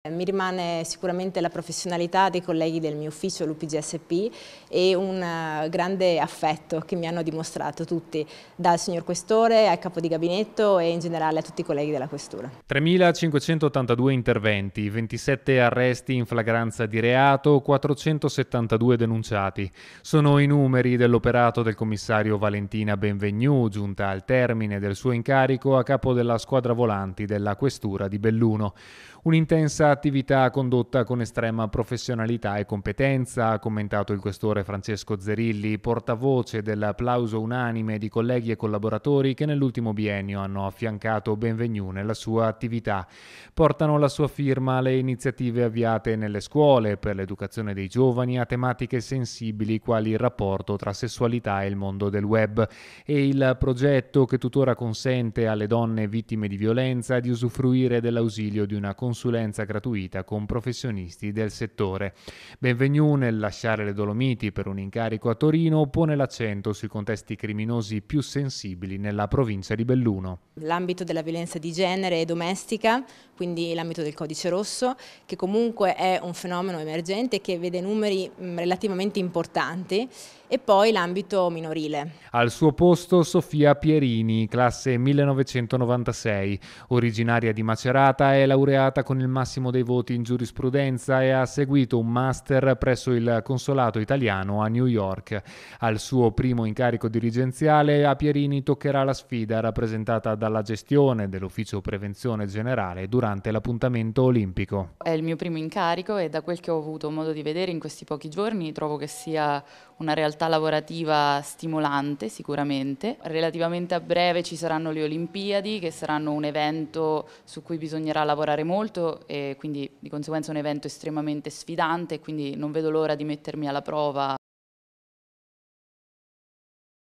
Eh, mi rimane sicuramente la professionalità dei colleghi del mio ufficio, l'UPGSP, e un eh, grande affetto che mi hanno dimostrato tutti, dal signor Questore al capo di gabinetto e in generale a tutti i colleghi della Questura. 3.582 interventi, 27 arresti in flagranza di reato, 472 denunciati. Sono i numeri dell'operato del commissario Valentina Benvenu, giunta al termine del suo incarico a capo della squadra volanti della Questura di Belluno. Un'intensa attività condotta con estrema professionalità e competenza, ha commentato il questore Francesco Zerilli, portavoce dell'applauso unanime di colleghi e collaboratori che nell'ultimo biennio hanno affiancato Benvenu nella sua attività. Portano la sua firma le iniziative avviate nelle scuole per l'educazione dei giovani a tematiche sensibili quali il rapporto tra sessualità e il mondo del web e il progetto che tuttora consente alle donne vittime di violenza di usufruire dell'ausilio di una consulenza gratuita gratuita con professionisti del settore. Benvenu nel lasciare le Dolomiti per un incarico a Torino pone l'accento sui contesti criminosi più sensibili nella provincia di Belluno. L'ambito della violenza di genere e domestica, quindi l'ambito del codice rosso, che comunque è un fenomeno emergente che vede numeri mm, relativamente importanti e poi l'ambito minorile. Al suo posto Sofia Pierini, classe 1996, originaria di Macerata e laureata con il massimo massimo dei voti in giurisprudenza e ha seguito un master presso il consolato italiano a New York. Al suo primo incarico dirigenziale a Pierini toccherà la sfida rappresentata dalla gestione dell'Ufficio Prevenzione Generale durante l'appuntamento olimpico. È il mio primo incarico e da quel che ho avuto modo di vedere in questi pochi giorni trovo che sia una realtà lavorativa stimolante sicuramente. Relativamente a breve ci saranno le Olimpiadi che saranno un evento su cui bisognerà lavorare molto e quindi di conseguenza è un evento estremamente sfidante, quindi non vedo l'ora di mettermi alla prova